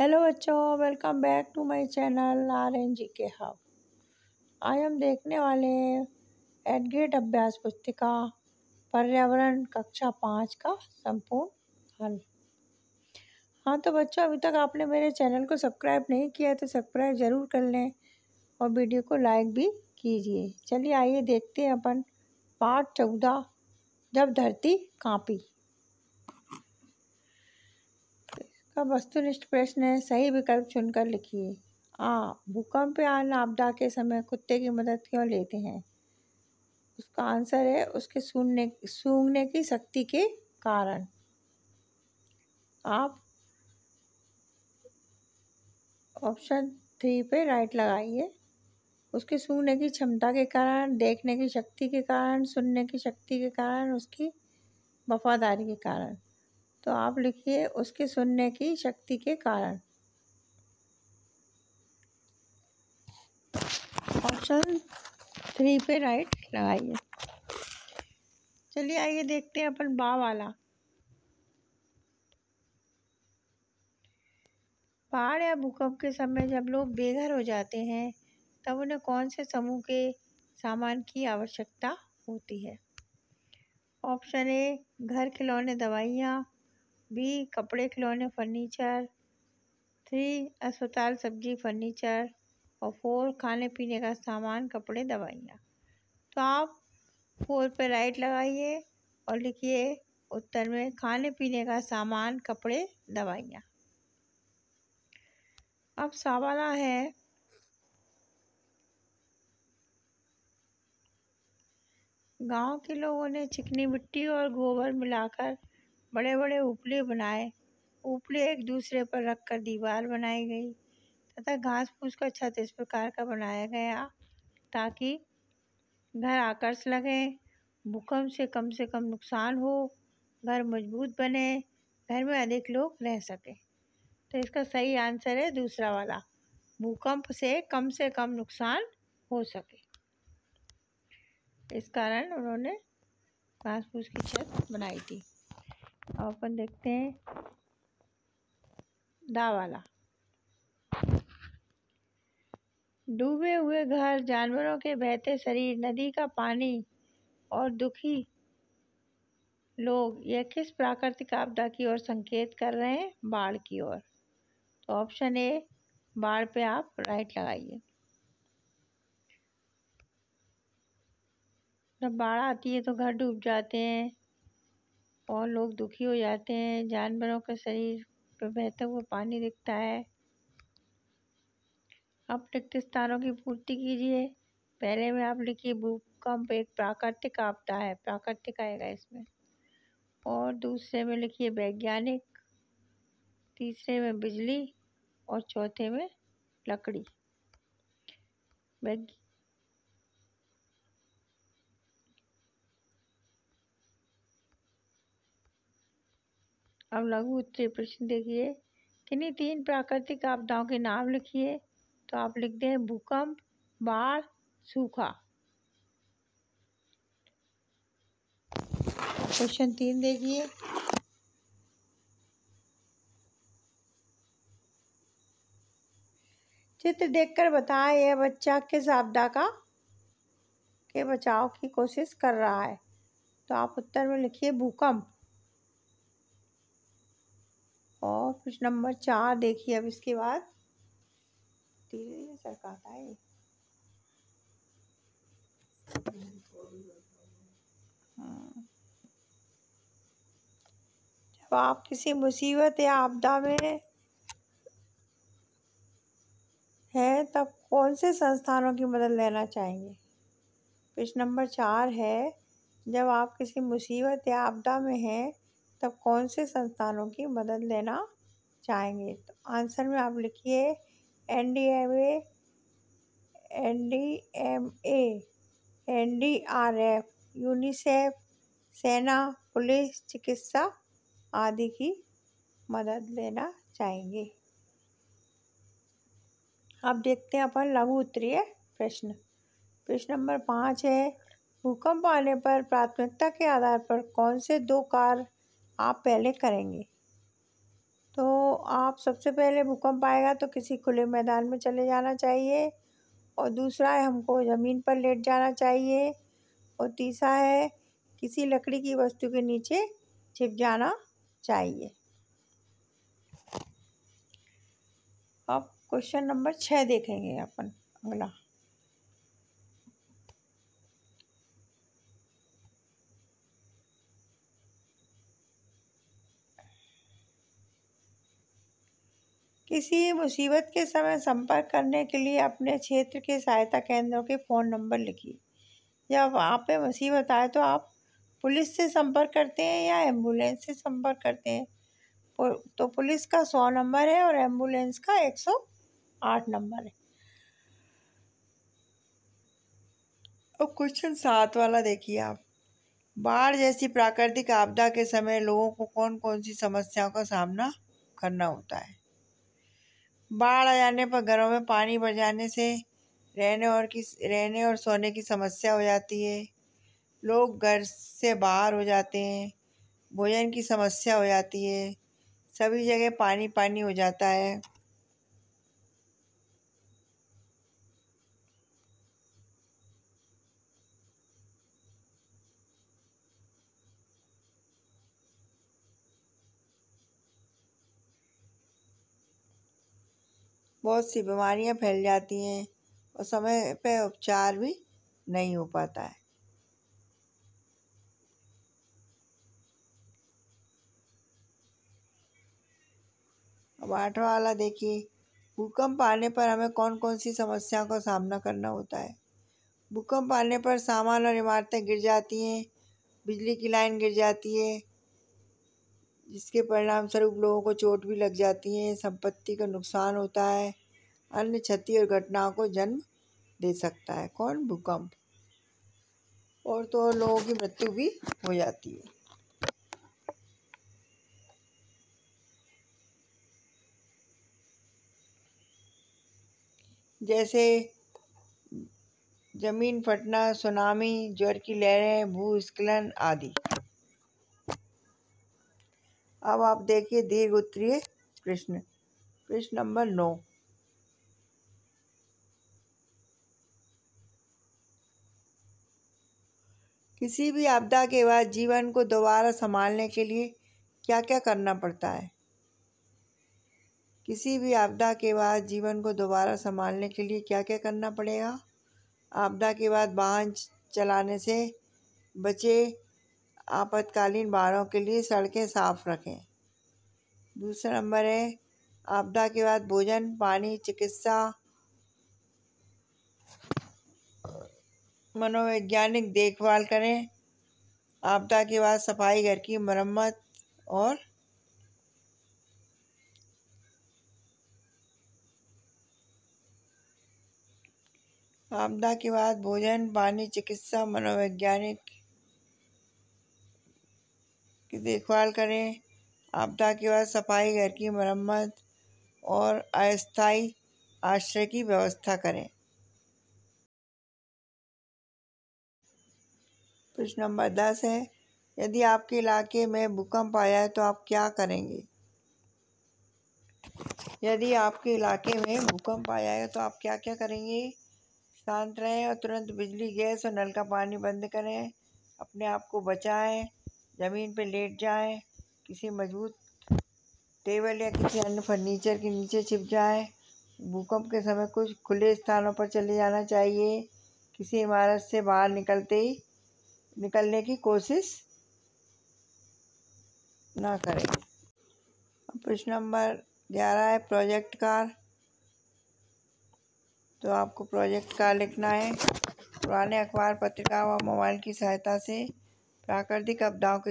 Hello बच्चों welcome back to my channel R N G K hub आज हम देखने वाले हैं एडगेट अभ्यास पुस्तिका पर्यावरण कक्षा पाँच का संपूर्ण हल हाँ तो बच्चों अभी तक आपने मेरे चैनल को सब्सक्राइब नहीं किया है तो सब्सक्राइब ज़रूर कर लें और वीडियो को लाइक भी कीजिए चलिए आइए देखते हैं अपन पार्ट चौदह जब धरती कांपी का वस्तुनिष्ठ प्रश्न है सही विकल्प चुनकर लिखिए आ हाँ, भूकंप या अन्य आपदा के समय कुत्ते की मदद क्यों लेते हैं उसका आंसर है उसके सूंघने सूंघने की शक्ति के कारण आप ऑप्शन थ्री पे राइट लगाइए उसके सूंघने की क्षमता के कारण देखने की शक्ति के कारण सुनने की शक्ति के कारण उसकी वफादारी के कारण तो आप लिखिए उसके सुनने की शक्ति के कारण ऑप्शन थ्री पे राइट लगाइए चलिए आइए देखते हैं अपन बा वाला पहाड़ या भूकंप के समय जब लोग बेघर हो जाते हैं तब उन्हें कौन से समूह के सामान की आवश्यकता होती है ऑप्शन ए घर खिलौने दवाइयाँ बी कपड़े खिलौने फर्नीचर थ्री अस्पताल सब्जी फर्नीचर और फोर खाने पीने का सामान कपड़े दवाइयाँ तो आप फोर पर राइट लगाइए और लिखिए उत्तर में खाने पीने का सामान कपड़े दवाइयाँ अब सवाल है गांव के लोगों ने चिकनी मिट्टी और गोबर मिलाकर बड़े बड़े उपले बनाए उपले एक दूसरे पर रखकर दीवार बनाई गई तथा घास फूस का छत इस प्रकार का बनाया गया ताकि घर आकर्ष लगे भूकंप से कम से कम नुकसान हो घर मजबूत बने घर में अधिक लोग रह सकें तो इसका सही आंसर है दूसरा वाला भूकंप से कम से कम नुकसान हो सके इस कारण उन्होंने घास फूस की छत बनाई थी अपन देखते हैं दा वाला डूबे हुए घर जानवरों के बहते शरीर नदी का पानी और दुखी लोग यह किस प्राकृतिक आपदा की ओर संकेत कर रहे हैं बाढ़ की ओर तो ऑप्शन ए बाढ़ पे आप राइट लगाइए जब बाढ़ आती है तो घर डूब जाते हैं और लोग दुखी हो जाते हैं जानवरों के शरीर पर बहता हुआ पानी दिखता है अब रिक्त स्थानों की पूर्ति कीजिए पहले में आप लिखिए भूकंप एक प्राकृतिक आपदा है प्राकृतिक आएगा इसमें और दूसरे में लिखिए वैज्ञानिक तीसरे में बिजली और चौथे में लकड़ी अब लघु उत्तरीय प्रश्न देखिए किन्हीं तीन प्राकृतिक आपदाओं के नाम लिखिए तो आप लिख दें भूकंप बाढ़ सूखा क्वेश्चन तीन देखिए चित्र देखकर बताएं यह बच्चा किस आपदा का के बचाव की कोशिश कर रहा है तो आप उत्तर में लिखिए भूकंप और फिर नंबर चार देखिए अब इसके बाद धीरे धीरे सरकाता है हाँ। जब आप किसी मुसीबत या आपदा में हैं तब कौन से संस्थानों की मदद लेना चाहेंगे प्रश्न नंबर चार है जब आप किसी मुसीबत या आपदा में हैं तब कौन से संस्थानों की मदद लेना चाहेंगे तो आंसर में आप लिखिए N D M A N D M A N D R F UNICEF सेना पुलिस चिकित्सा आदि की मदद लेना चाहेंगे अब देखते हैं अपन लघु उत्तरीय प्रश्न प्रश्न नंबर पाँच है भूकंप आने पर प्राथमिकता के आधार पर कौन से दो कार आप पहले करेंगे तो आप सबसे पहले भूकंप आएगा तो किसी खुले मैदान में चले जाना चाहिए और दूसरा है हमको ज़मीन पर लेट जाना चाहिए और तीसरा है किसी लकड़ी की वस्तु के नीचे छिप जाना चाहिए अब क्वेश्चन नंबर छः देखेंगे अपन अगला किसी मुसीबत के समय संपर्क करने के लिए अपने क्षेत्र के सहायता केंद्रों के फ़ोन नंबर लिखिए जब आप पे मुसीबत आए तो आप पुलिस से संपर्क करते हैं या एम्बुलेंस से संपर्क करते हैं तो पुलिस का सौ नंबर है और एम्बुलेंस का एक सौ आठ नंबर है अब क्वेश्चन सात वाला देखिए आप बाढ़ जैसी प्राकृतिक आपदा के समय लोगों को कौन कौन सी समस्याओं का सामना करना होता है बाढ़ आ जाने पर घरों में पानी भर जाने से रहने और किस रहने और सोने की समस्या हो जाती है लोग घर से बाहर हो जाते हैं भोजन की समस्या हो जाती है सभी जगह पानी पानी हो जाता है बहुत सी बीमारियाँ फैल जाती हैं और समय पे उपचार भी नहीं हो पाता है अब आठवा वाला देखिए भूकंप आने पर हमें कौन कौन सी समस्याओं का सामना करना होता है भूकंप आने पर सामान और इमारतें गिर जाती हैं बिजली की लाइन गिर जाती है जिसके परिणाम स्वरूप लोगों को चोट भी लग जाती है संपत्ति का नुकसान होता है अन्य क्षति और घटनाओं को जन्म दे सकता है कौन भूकंप और तो और लोगों की मृत्यु भी हो जाती है जैसे जमीन फटना सुनामी ज्वर की लहरें भूस्खलन आदि अब आप देखिए दीर्घ उत्तरीय प्रश्न प्रश्न नंबर नौ किसी भी आपदा के बाद जीवन को दोबारा संभालने के लिए क्या क्या करना पड़ता है किसी भी आपदा के बाद जीवन को दोबारा संभालने के लिए क्या क्या करना पड़ेगा आपदा के बाद वाहन चलाने से बचे आपातकालीन बाढ़ों के लिए सड़कें साफ़ रखें दूसरा नंबर है आपदा के बाद भोजन पानी चिकित्सा मनोवैज्ञानिक देखभाल करें आपदा के बाद सफाई घर की मरम्मत और आपदा के बाद भोजन पानी चिकित्सा मनोवैज्ञानिक देखभाल करें आपदा के बाद सफाई घर की मरम्मत और अस्थाई आश्रय की व्यवस्था करें प्रश्न नंबर दस है यदि आपके इलाके में भूकंप आया है तो आप क्या करेंगे यदि आपके इलाके में भूकंप आया है तो आप क्या क्या करेंगे शांत रहें और तुरंत बिजली गैस और नल का पानी बंद करें अपने आप को बचाएं ज़मीन पर लेट जाए किसी मजबूत टेबल या किसी अन्य फर्नीचर के नीचे छिप जाए भूकंप के समय कुछ खुले स्थानों पर चले जाना चाहिए किसी इमारत से बाहर निकलते ही निकलने की कोशिश ना करें प्रश्न नंबर ग्यारह है प्रोजेक्ट कार तो आपको प्रोजेक्ट कार लिखना है पुराने अखबार पत्रिका व मोबाइल की सहायता से प्राकृतिक आपदाओं के